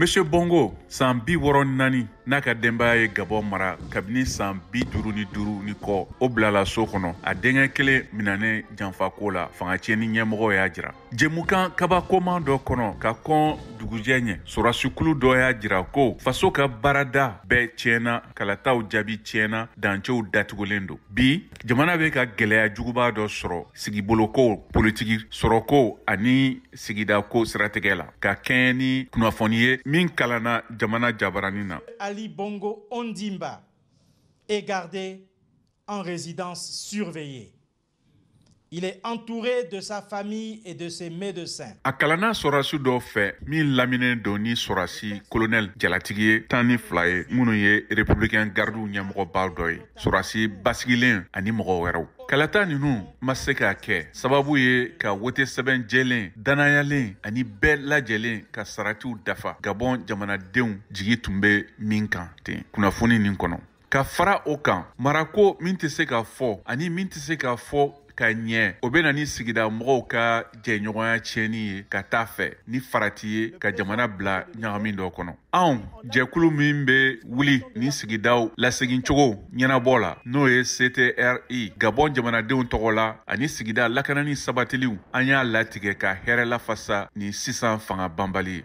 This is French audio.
monsieur bongo san bi wɔrɔ naani n'a ka denbaya ye gabɔ mara kabini san bi duru ni duru ni kɔ o bilala so kɔnɔ a denkɛ kelen minanɛ janfako la fangacɛni ɲɛmɔgɔw y'a jira jɛmukan kabakoman dɔ kɔnɔ ka kɔn dugujɛ ɲɛ sɔrɔsikulu dɔ y'a jira ko faso ka baarada bɛɛ tiɲɛna kalataw jaabi tiɲɛna dancɛw datugulen bi jamana be ka gɛlɛya juguba dɔ sɔrɔ sigiboloko politiki sɔrɔko ani sigidako siratigɛ la ka kɛɲɛ ni kunnafoni min kalanna jamana jabaranin ali bongo ondimba est gardé en résidence surveillée il est entouré de sa famille et de ses médecins. A kalana sɔrɔdasi do fe min lamini don ni sɔrɔdasi colonel jalatigi tani flaye républicain gardiw ɲɛmɔgɔba baldoy Sorasi basilin ani mɔgɔ kalata ni ma maseka k'a sababu ye ka wote seben jelin danayalin ani la jelin ka saratu dafa gabon jamana jigi Jigitumbe, bɛ Te kunafuni ten ka fara okan marako min fo ani min seka se ka ɲɛ o bena ni sigida mɔgɔw ka jɛɲɔgɔnya tiɲɛni ye ka taa fɛ ni farati ye ka jamana bila ɲagamin dɔ kɔnɔ anw jɛkulu min be wuli ni sigidaw lasegin ɲɛnabɔ la n'o ye ctri gabɔn jamanadenw tɔgɔ la ani sigida lakanani sabatiliw an y'a latigɛ ka hɛrɛ lafasa ni sisan fanga banbali ye